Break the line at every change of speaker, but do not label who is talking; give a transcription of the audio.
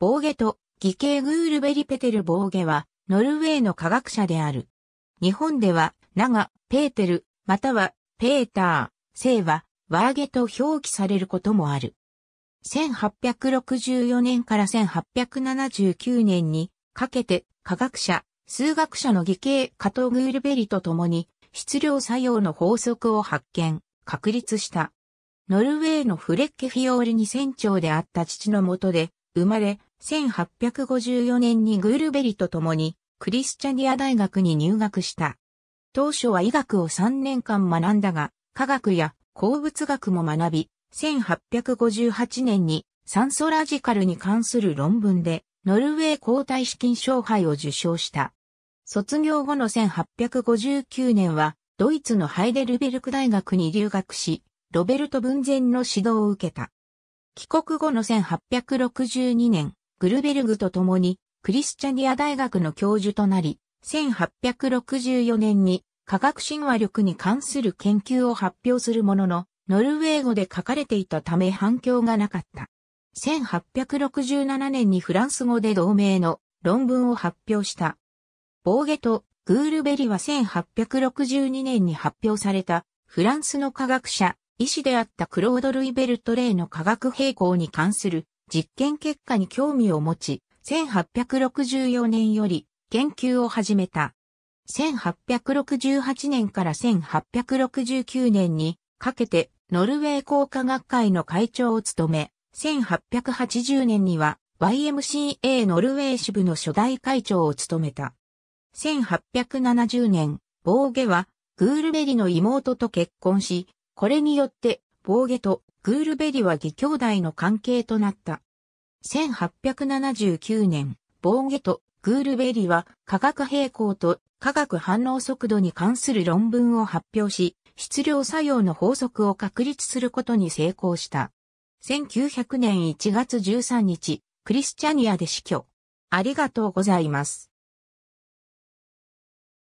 ボーゲと義兄グールベリ・ペテル・ボーゲは、ノルウェーの科学者である。日本では、長、ペーテル、または、ペーター、姓は、ワーゲと表記されることもある。1864年から1879年にかけて科学者、数学者の義兄加藤グールベリと共に質量作用の法則を発見、確立した。ノルウェーのフレッケフィオールに船長であった父のもとで生まれ、1854年にグールベリと共にクリスチャニア大学に入学した。当初は医学を3年間学んだが、科学や鉱物学も学び、1858年に酸素ラジカルに関する論文で、ノルウェー抗体資金賞杯を受賞した。卒業後の1859年は、ドイツのハイデルベルク大学に留学し、ロベルト・文前の指導を受けた。帰国後の1862年、グルベルグと共にクリスチャニア大学の教授となり、1864年に科学神話力に関する研究を発表するものの、ノルウェー語で書かれていたため反響がなかった。1867年にフランス語で同名の論文を発表した。ボーゲとグールベリは1862年に発表されたフランスの科学者、医師であったクロード・ルイベルト・レイの科学並行に関する実験結果に興味を持ち、1864年より研究を始めた。1868年から1869年にかけてノルウェー工科学会の会長を務め、1880年には YMCA ノルウェー支部の初代会長を務めた。1870年、ボーゲはグールベリの妹と結婚し、これによってボーゲとグールベリは義兄弟の関係となった。1879年、ボーゲとグールベリは化学平衡と化学反応速度に関する論文を発表し、質量作用の法則を確立することに成功した。1900年1月13日、クリスチャニアで死去。ありがとうございます。